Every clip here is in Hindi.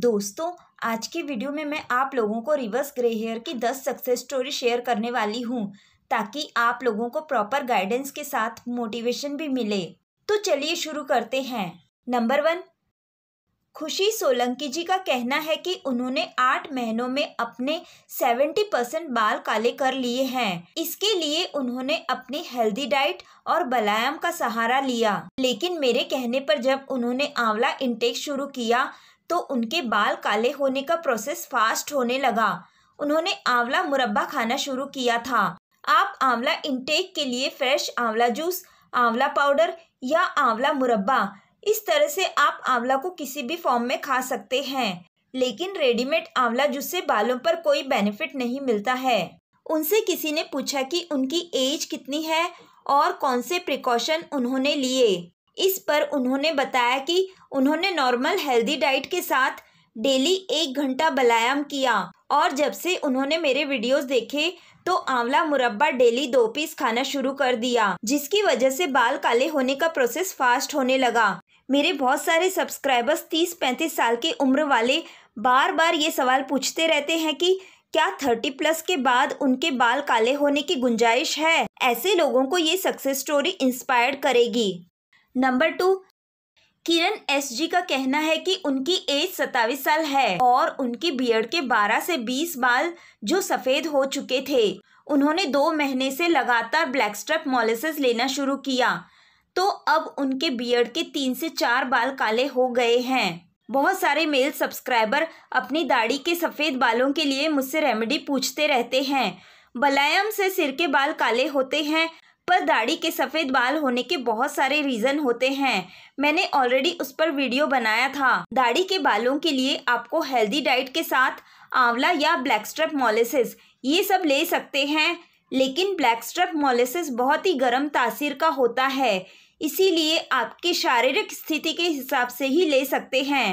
दोस्तों आज की वीडियो में मैं आप लोगों को रिवर्स ग्रे हेयर की दस सक्सेस स्टोरी शेयर करने वाली हूँ ताकि आप लोगों को प्रॉपर गाइडेंस के साथ मोटिवेशन भी मिले तो चलिए शुरू करते हैं नंबर वन खुशी सोलंकी जी का कहना है कि उन्होंने आठ महीनों में अपने सेवेंटी परसेंट बाल काले कर लिए हैं इसके लिए उन्होंने अपनी हेल्दी डाइट और बलायम का सहारा लिया लेकिन मेरे कहने पर जब उन्होंने आंवला इंटेक शुरू किया तो उनके बाल काले होने का प्रोसेस फास्ट होने लगा उन्होंने आंवला मुरब्बा खाना शुरू किया था आप आंवला इनटेक के लिए फ्रेश आंवला जूस आंवला पाउडर या आंवला मुरब्बा इस तरह से आप आंवला को किसी भी फॉर्म में खा सकते हैं लेकिन रेडीमेड आंवला जूस से बालों पर कोई बेनिफिट नहीं मिलता है उनसे किसी ने पूछा कि उनकी एज कितनी है और कौन से प्रिकॉशन उन्होंने लिए इस पर उन्होंने बताया कि उन्होंने नॉर्मल हेल्दी डाइट के साथ डेली एक घंटा बलायाम किया और जब से उन्होंने मेरे वीडियोस देखे तो आंवला मुरब्बा डेली दो पीस खाना शुरू कर दिया जिसकी वजह से बाल काले होने का प्रोसेस फास्ट होने लगा मेरे बहुत सारे सब्सक्राइबर्स तीस पैंतीस साल की उम्र वाले बार बार ये सवाल पूछते रहते हैं कि क्या थर्टी प्लस के बाद उनके बाल काले होने की गुंजाइश है ऐसे लोगों को ये सक्सेस स्टोरी इंस्पायर करेगी number two Kiran S ji का कहना है कि उनकी एज सतावीस साल है और उनकी बियर्ड के बारह से बीस बाल जो सफेद हो चुके थे उन्होंने दो महीने से लगातार ब्लैक स्ट्रप मॉलिसिस लेना शुरू किया तो अब उनके बियर्ड के तीन से चार बाल काले हो गए हैं बहुत सारे मेल सब्सक्राइबर अपनी दाढ़ी के सफ़ेद बालों के लिए मुझसे रेमेडी पूछते रहते हैं बलायम से सिर के बाल काले होते हैं पर दाढ़ी के सफ़ेद बाल होने के बहुत सारे रीज़न होते हैं मैंने ऑलरेडी उस पर वीडियो बनाया था दाढ़ी के बालों के लिए आपको हेल्दी डाइट के साथ आंवला या ब्लैक स्ट्रप मोलिसिस ये सब ले सकते हैं लेकिन ब्लैक स्ट्रप मोलिसिस बहुत ही गर्म तासीर का होता है इसीलिए आपकी शारीरिक स्थिति के हिसाब से ही ले सकते हैं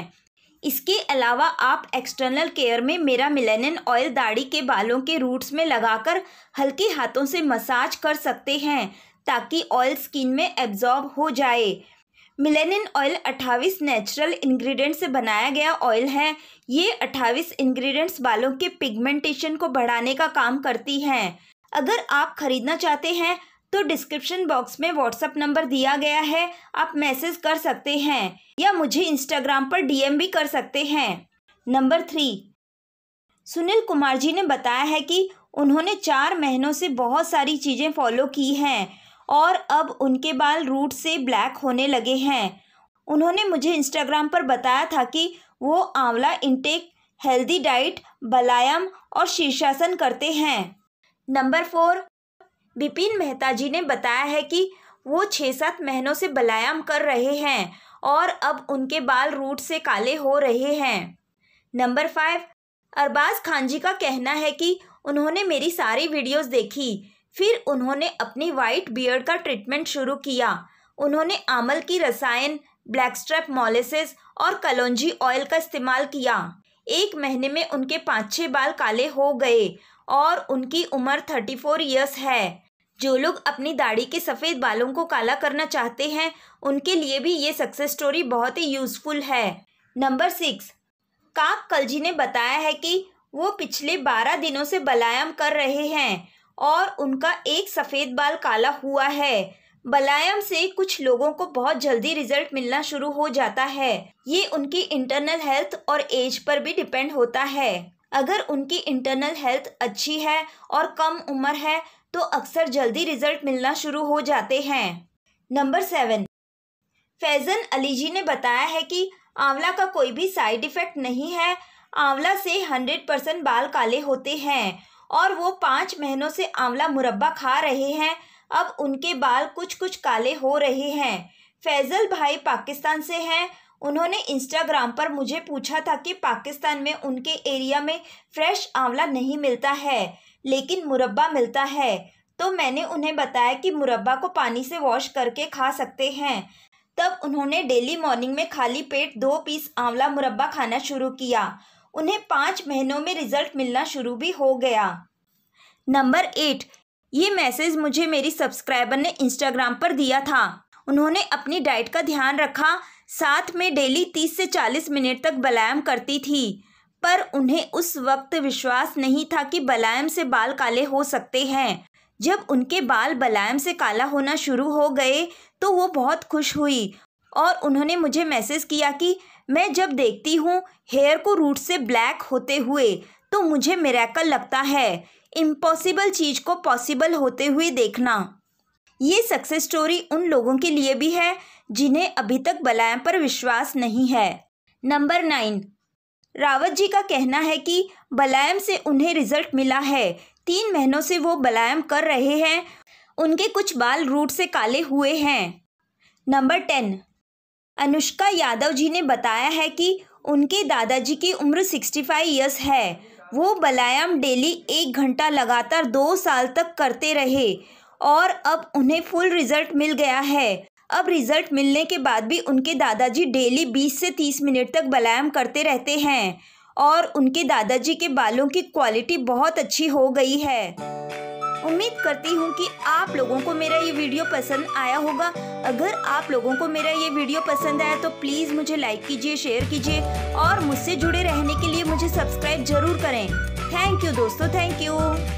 इसके अलावा आप एक्सटर्नल केयर में मेरा मिलेनियन ऑयल दाढ़ी के बालों के रूट्स में लगाकर हल्के हाथों से मसाज कर सकते हैं ताकि ऑयल स्किन में एब्जॉर्ब हो जाए मिलेनियन ऑयल 28 नेचुरल इंग्रेडिएंट से बनाया गया ऑयल है ये 28 इंग्रेडिएंट्स बालों के पिगमेंटेशन को बढ़ाने का काम करती हैं अगर आप खरीदना चाहते हैं तो डिस्क्रिप्शन बॉक्स में व्हाट्सअप नंबर दिया गया है आप मैसेज कर सकते हैं या मुझे इंस्टाग्राम पर डीएम भी कर सकते हैं नंबर थ्री सुनील कुमार जी ने बताया है कि उन्होंने चार महीनों से बहुत सारी चीज़ें फॉलो की हैं और अब उनके बाल रूट से ब्लैक होने लगे हैं उन्होंने मुझे इंस्टाग्राम पर बताया था कि वो आंवला इंटेक हेल्दी डाइट बलायम और शीर्षासन करते हैं नंबर फोर विपिन मेहता जी ने बताया है कि वो छः सात महीनों से बलायाम कर रहे हैं और अब उनके बाल रूट से काले हो रहे हैं नंबर फाइव अरबाज खान जी का कहना है कि उन्होंने मेरी सारी वीडियोस देखी फिर उन्होंने अपनी वाइट बियर्ड का ट्रीटमेंट शुरू किया उन्होंने आमल की रसायन ब्लैक स्ट्रैप मॉलिसिस और कलौजी ऑयल का इस्तेमाल किया एक महीने में उनके पाँच छः बाल काले हो गए और उनकी उम्र थर्टी फोर ईयर्स है जो लोग अपनी दाढ़ी के सफ़ेद बालों को काला करना चाहते हैं उनके लिए भी ये सक्सेस स्टोरी बहुत ही यूज़फुल है नंबर सिक्स काक कलजी ने बताया है कि वो पिछले बारह दिनों से बलायम कर रहे हैं और उनका एक सफ़ेद बाल काला हुआ है बलायम से कुछ लोगों को बहुत जल्दी रिजल्ट मिलना शुरू हो जाता है ये उनकी इंटरनल हेल्थ और एज पर भी डिपेंड होता है अगर उनकी इंटरनल हेल्थ अच्छी है और कम उम्र है तो अक्सर जल्दी रिजल्ट मिलना शुरू हो जाते हैं नंबर सेवन फैजन अली जी ने बताया है कि आंवला का कोई भी साइड इफ़ेक्ट नहीं है आंवला से हंड्रेड परसेंट बाल काले होते हैं और वो पाँच महीनों से आंवला मुरब्बा खा रहे हैं अब उनके बाल कुछ कुछ काले हो रहे हैं फैजल भाई पाकिस्तान से हैं उन्होंने इंस्टाग्राम पर मुझे पूछा था कि पाकिस्तान में उनके एरिया में फ्रेश आंवला नहीं मिलता है लेकिन मुरब्बा मिलता है तो मैंने उन्हें बताया कि मुरब्बा को पानी से वॉश करके खा सकते हैं तब उन्होंने डेली मॉर्निंग में खाली पेट दो पीस आंवला मुरब्बा खाना शुरू किया उन्हें पाँच महीनों में रिजल्ट मिलना शुरू भी हो गया नंबर एट ये मैसेज मुझे मेरी सब्सक्राइबर ने इंस्टाग्राम पर दिया था उन्होंने अपनी डाइट का ध्यान रखा साथ में डेली तीस से चालीस मिनट तक व्यायाम करती थी पर उन्हें उस वक्त विश्वास नहीं था कि बलायम से बाल काले हो सकते हैं जब उनके बाल बलायम से काला होना शुरू हो गए तो वो बहुत खुश हुई और उन्होंने मुझे मैसेज किया कि मैं जब देखती हूँ हेयर को रूट से ब्लैक होते हुए तो मुझे मेरेकल लगता है इम्पॉसिबल चीज़ को पॉसिबल होते हुए देखना ये सक्सेस स्टोरी उन लोगों के लिए भी है जिन्हें अभी तक बलायम पर विश्वास नहीं है नंबर नाइन रावत जी का कहना है कि बलायम से उन्हें रिजल्ट मिला है तीन महीनों से वो बलायम कर रहे हैं उनके कुछ बाल रूट से काले हुए हैं नंबर टेन अनुष्का यादव जी ने बताया है कि उनके दादाजी की उम्र सिक्सटी फाइव ईयर्स है वो बलायम डेली एक घंटा लगातार दो साल तक करते रहे और अब उन्हें फुल रिजल्ट मिल गया है अब रिजल्ट मिलने के बाद भी उनके दादाजी डेली 20 से 30 मिनट तक व्यायाम करते रहते हैं और उनके दादाजी के बालों की क्वालिटी बहुत अच्छी हो गई है उम्मीद करती हूँ कि आप लोगों को मेरा ये वीडियो पसंद आया होगा अगर आप लोगों को मेरा ये वीडियो पसंद आया तो प्लीज़ मुझे लाइक कीजिए शेयर कीजिए और मुझसे जुड़े रहने के लिए मुझे सब्सक्राइब जरूर करें थैंक यू दोस्तों थैंक यू